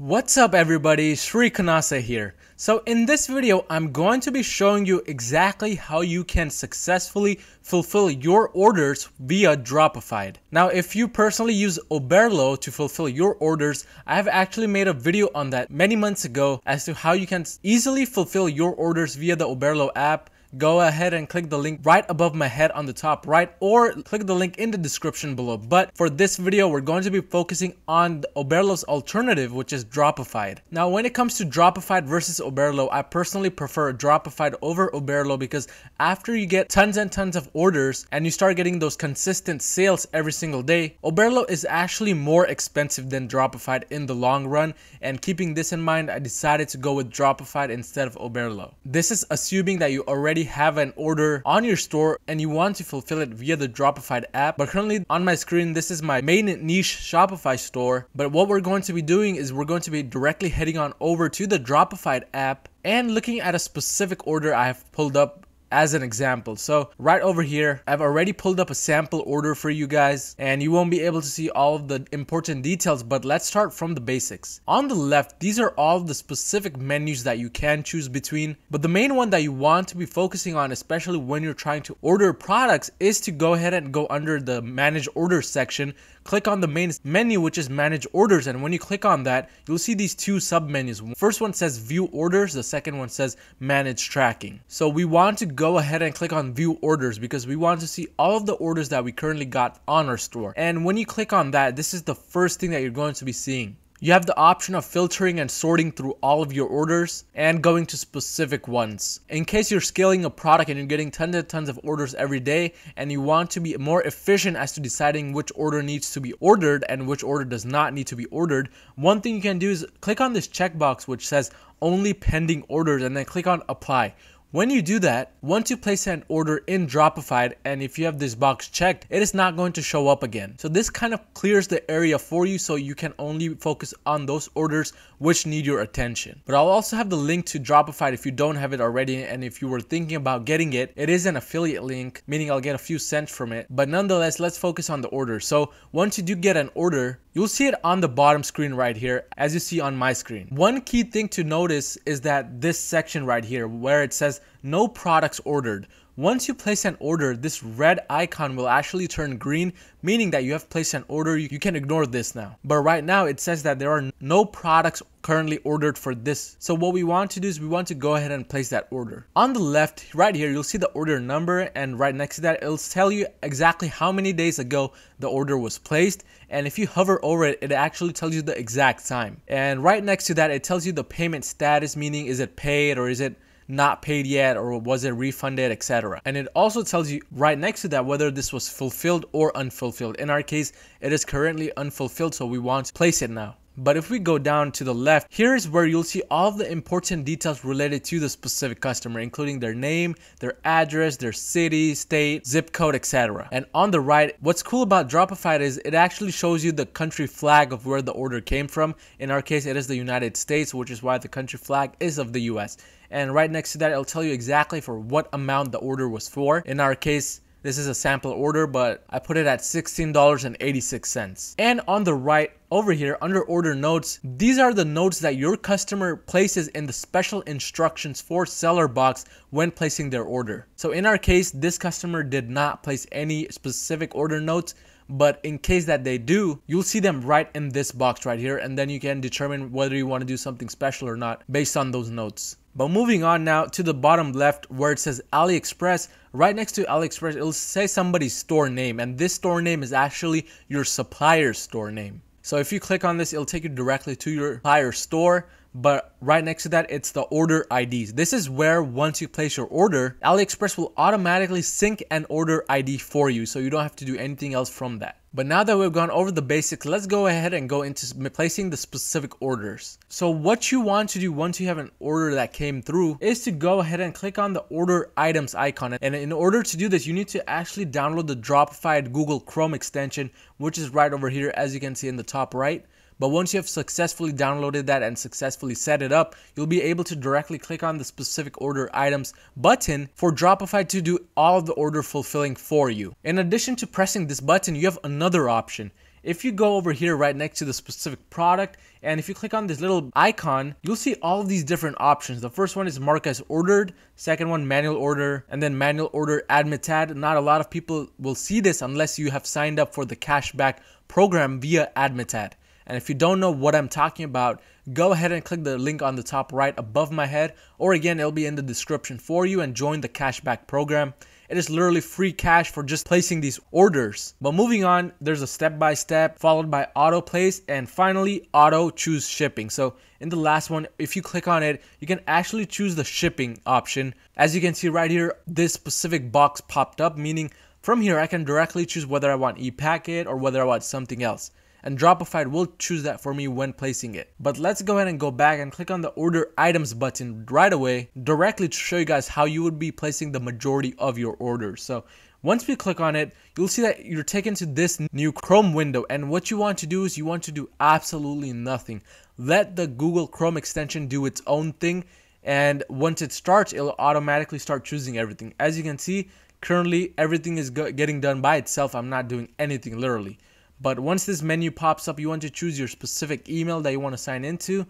What's up everybody, Sri Kanasa here. So in this video, I'm going to be showing you exactly how you can successfully fulfill your orders via Dropified. Now if you personally use Oberlo to fulfill your orders, I've actually made a video on that many months ago as to how you can easily fulfill your orders via the Oberlo app go ahead and click the link right above my head on the top right or click the link in the description below. But for this video, we're going to be focusing on Oberlo's alternative, which is Dropified. Now, when it comes to Dropified versus Oberlo, I personally prefer Dropified over Oberlo because after you get tons and tons of orders and you start getting those consistent sales every single day, Oberlo is actually more expensive than Dropified in the long run. And keeping this in mind, I decided to go with Dropified instead of Oberlo. This is assuming that you already already have an order on your store and you want to fulfill it via the Dropify app. But currently on my screen, this is my main niche Shopify store. But what we're going to be doing is we're going to be directly heading on over to the Dropify app and looking at a specific order I have pulled up as an example. So right over here, I've already pulled up a sample order for you guys and you won't be able to see all of the important details, but let's start from the basics. On the left, these are all the specific menus that you can choose between, but the main one that you want to be focusing on, especially when you're trying to order products, is to go ahead and go under the manage order section, click on the main menu, which is manage orders. And when you click on that, you'll see these two sub menus. First one says view orders. The second one says manage tracking. So we want to go ahead and click on view orders because we want to see all of the orders that we currently got on our store. And when you click on that, this is the first thing that you're going to be seeing. You have the option of filtering and sorting through all of your orders and going to specific ones. In case you're scaling a product and you're getting tons and tons of orders every day and you want to be more efficient as to deciding which order needs to be ordered and which order does not need to be ordered, one thing you can do is click on this checkbox which says only pending orders and then click on apply. When you do that, once you place an order in Dropified and if you have this box checked, it is not going to show up again. So this kind of clears the area for you so you can only focus on those orders which need your attention. But I'll also have the link to Dropified if you don't have it already and if you were thinking about getting it, it is an affiliate link, meaning I'll get a few cents from it. But nonetheless, let's focus on the order. So once you do get an order, you'll see it on the bottom screen right here as you see on my screen. One key thing to notice is that this section right here where it says no products ordered. Once you place an order, this red icon will actually turn green, meaning that you have placed an order. You can ignore this now. But right now it says that there are no products currently ordered for this. So what we want to do is we want to go ahead and place that order. On the left, right here, you'll see the order number and right next to that, it'll tell you exactly how many days ago the order was placed. And if you hover over it, it actually tells you the exact time. And right next to that, it tells you the payment status, meaning is it paid or is it not paid yet or was it refunded, etc. And it also tells you right next to that whether this was fulfilled or unfulfilled. In our case, it is currently unfulfilled, so we want to place it now. But if we go down to the left, here's where you'll see all the important details related to the specific customer, including their name, their address, their city, state, zip code, etc. And on the right, what's cool about Dropify is it actually shows you the country flag of where the order came from. In our case, it is the United States, which is why the country flag is of the US. And right next to that, it'll tell you exactly for what amount the order was for. In our case, this is a sample order, but I put it at $16.86. And on the right over here under order notes, these are the notes that your customer places in the special instructions for seller box when placing their order. So in our case, this customer did not place any specific order notes, but in case that they do, you'll see them right in this box right here. And then you can determine whether you want to do something special or not based on those notes. But moving on now to the bottom left where it says AliExpress, right next to AliExpress, it'll say somebody's store name and this store name is actually your supplier's store name. So if you click on this, it'll take you directly to your supplier store but right next to that it's the order IDs. This is where once you place your order, AliExpress will automatically sync an order ID for you so you don't have to do anything else from that. But now that we've gone over the basics, let's go ahead and go into placing the specific orders. So what you want to do once you have an order that came through is to go ahead and click on the order items icon. And in order to do this, you need to actually download the Dropify Google Chrome extension, which is right over here, as you can see in the top right. But once you have successfully downloaded that and successfully set it up, you'll be able to directly click on the specific order items button for Dropify to do all the order fulfilling for you. In addition to pressing this button, you have another option. If you go over here right next to the specific product, and if you click on this little icon, you'll see all of these different options. The first one is mark as ordered, second one manual order, and then manual order admit Not a lot of people will see this unless you have signed up for the cashback program via AdmitAd. And if you don't know what I'm talking about, go ahead and click the link on the top right above my head, or again, it'll be in the description for you and join the cashback program. It is literally free cash for just placing these orders. But moving on, there's a step by step followed by auto place and finally auto choose shipping. So in the last one, if you click on it, you can actually choose the shipping option. As you can see right here, this specific box popped up, meaning from here I can directly choose whether I want ePacket packet or whether I want something else and Dropify will choose that for me when placing it. But let's go ahead and go back and click on the order items button right away directly to show you guys how you would be placing the majority of your orders. So once we click on it, you'll see that you're taken to this new Chrome window and what you want to do is you want to do absolutely nothing. Let the Google Chrome extension do its own thing and once it starts, it'll automatically start choosing everything. As you can see, currently everything is getting done by itself. I'm not doing anything literally. But once this menu pops up, you want to choose your specific email that you want to sign into.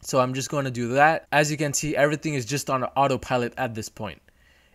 So I'm just going to do that. As you can see, everything is just on autopilot at this point.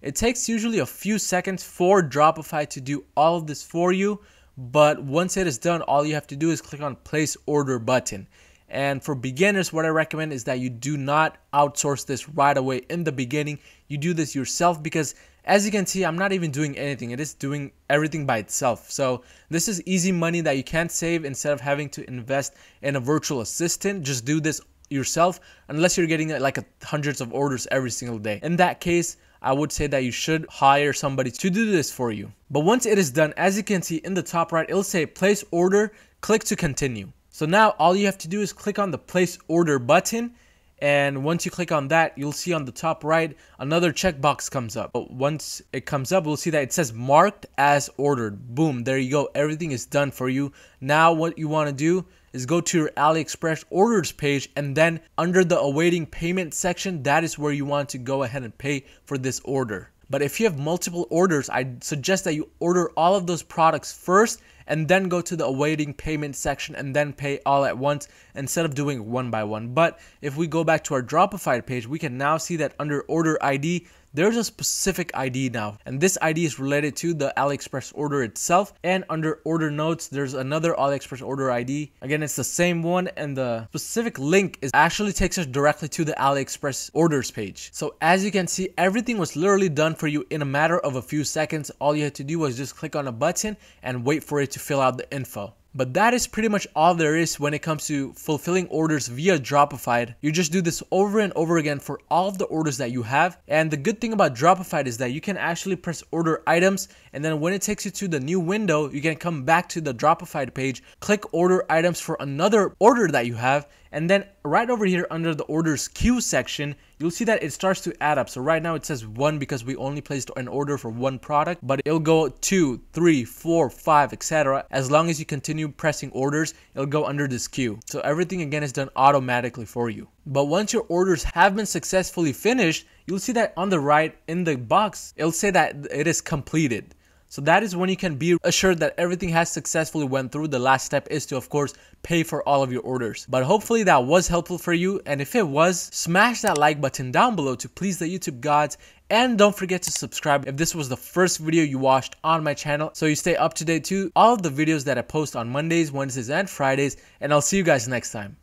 It takes usually a few seconds for Dropify to do all of this for you. But once it is done, all you have to do is click on place order button. And for beginners, what I recommend is that you do not outsource this right away in the beginning. You do this yourself because as you can see, I'm not even doing anything. It is doing everything by itself. So this is easy money that you can't save instead of having to invest in a virtual assistant. Just do this yourself unless you're getting uh, like a, hundreds of orders every single day. In that case, I would say that you should hire somebody to do this for you. But once it is done, as you can see in the top right, it'll say place order, click to continue. So now all you have to do is click on the place order button and once you click on that you'll see on the top right another checkbox comes up but once it comes up we'll see that it says marked as ordered boom there you go everything is done for you now what you want to do is go to your AliExpress orders page and then under the awaiting payment section that is where you want to go ahead and pay for this order but if you have multiple orders, I suggest that you order all of those products first and then go to the awaiting payment section and then pay all at once instead of doing one by one. But if we go back to our Dropify page, we can now see that under order ID, there's a specific ID now, and this ID is related to the AliExpress order itself. And under order notes, there's another AliExpress order ID. Again, it's the same one, and the specific link is actually takes us directly to the AliExpress orders page. So as you can see, everything was literally done for you in a matter of a few seconds. All you had to do was just click on a button and wait for it to fill out the info. But that is pretty much all there is when it comes to fulfilling orders via Dropify. You just do this over and over again for all of the orders that you have. And the good thing about Dropify is that you can actually press order items and then when it takes you to the new window, you can come back to the Dropify page, click order items for another order that you have and then right over here under the orders queue section, you'll see that it starts to add up. So right now it says one because we only placed an order for one product, but it'll go two, three, four, five, etc. As long as you continue pressing orders, it'll go under this queue. So everything again is done automatically for you. But once your orders have been successfully finished, you'll see that on the right in the box, it'll say that it is completed. So that is when you can be assured that everything has successfully went through. The last step is to of course pay for all of your orders. But hopefully that was helpful for you and if it was, smash that like button down below to please the YouTube gods and don't forget to subscribe if this was the first video you watched on my channel so you stay up to date to all of the videos that I post on Mondays, Wednesdays and Fridays and I'll see you guys next time.